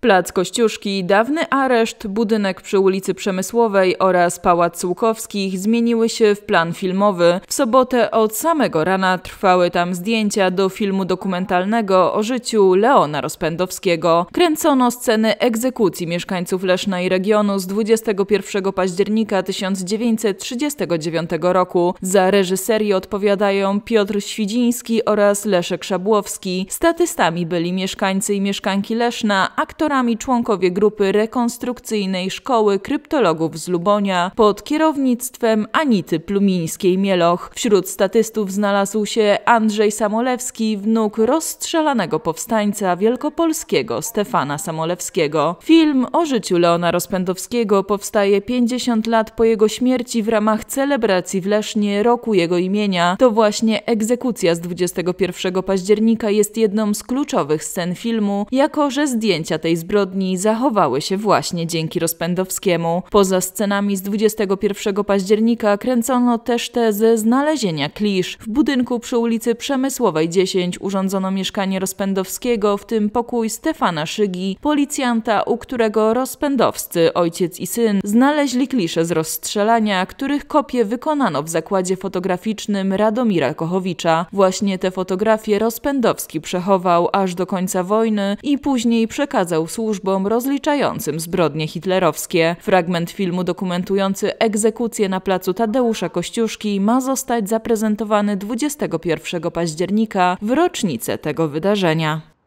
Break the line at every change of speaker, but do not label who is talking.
Plac Kościuszki, dawny areszt, budynek przy ulicy Przemysłowej oraz Pałac Łukowskich zmieniły się w plan filmowy. W sobotę od samego rana trwały tam zdjęcia do filmu dokumentalnego o życiu Leona Rozpędowskiego. Kręcono sceny egzekucji mieszkańców Leszna i regionu z 21 października 1939 roku. Za reżyserię odpowiadają Piotr Świdziński oraz Leszek Szabłowski. Statystami byli mieszkańcy i mieszkanki Leszna, aktor dyrektorami członkowie grupy rekonstrukcyjnej Szkoły Kryptologów z Lubonia pod kierownictwem Anity Plumińskiej-Mieloch. Wśród statystów znalazł się Andrzej Samolewski, wnuk rozstrzelanego powstańca wielkopolskiego Stefana Samolewskiego. Film o życiu Leona Rozpędowskiego powstaje 50 lat po jego śmierci w ramach celebracji w Lesznie roku jego imienia. To właśnie egzekucja z 21 października jest jedną z kluczowych scen filmu, jako że zdjęcia tej zbrodni zachowały się właśnie dzięki Rozpędowskiemu. Poza scenami z 21 października kręcono też te ze znalezienia klisz. W budynku przy ulicy Przemysłowej 10 urządzono mieszkanie Rozpędowskiego, w tym pokój Stefana Szygi, policjanta, u którego Rozpędowscy, ojciec i syn, znaleźli klisze z rozstrzelania, których kopie wykonano w zakładzie fotograficznym Radomira Kochowicza. Właśnie te fotografie Rozpędowski przechował aż do końca wojny i później przekazał służbom rozliczającym zbrodnie hitlerowskie. Fragment filmu dokumentujący egzekucję na placu Tadeusza Kościuszki ma zostać zaprezentowany 21 października w rocznicę tego wydarzenia.